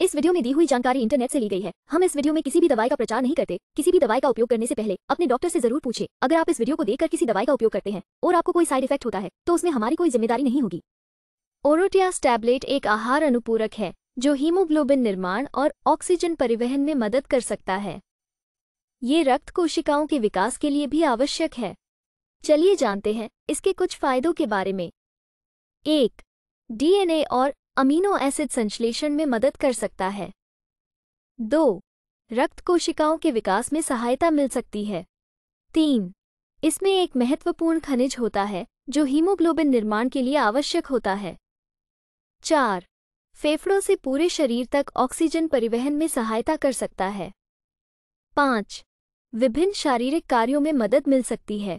इस वीडियो में दी हुई जानकारी इंटरनेट से ली गई है हम इस वीडियो में किसी भी दवाई का प्रचार नहीं करते किसी भी दवाई का उपयोग करने से पहले अपने डॉक्टर से जरूर पूछे अगर आप इस वीडियो को देखकर किसी दवाई का उपयोग करते हैं और आपको कोई साइड इफेक्ट होता है तो उसमें हमारी कोई जिम्मेदारी नहीं होगी ओरोटियास टैबलेट एक आहार अनुपूरक है जो हीमोग्लोबिन निर्माण और ऑक्सीजन परिवहन में मदद कर सकता है ये रक्त कोशिकाओं के विकास के लिए भी आवश्यक है चलिए जानते हैं इसके कुछ फायदों के बारे में एक डीएनए और अमीनो एसिड संश्लेषण में मदद कर सकता है दो रक्त कोशिकाओं के विकास में सहायता मिल सकती है तीन इसमें एक महत्वपूर्ण खनिज होता है जो हीमोग्लोबिन निर्माण के लिए आवश्यक होता है चार फेफड़ों से पूरे शरीर तक ऑक्सीजन परिवहन में सहायता कर सकता है पाँच विभिन्न शारीरिक कार्यों में मदद मिल सकती है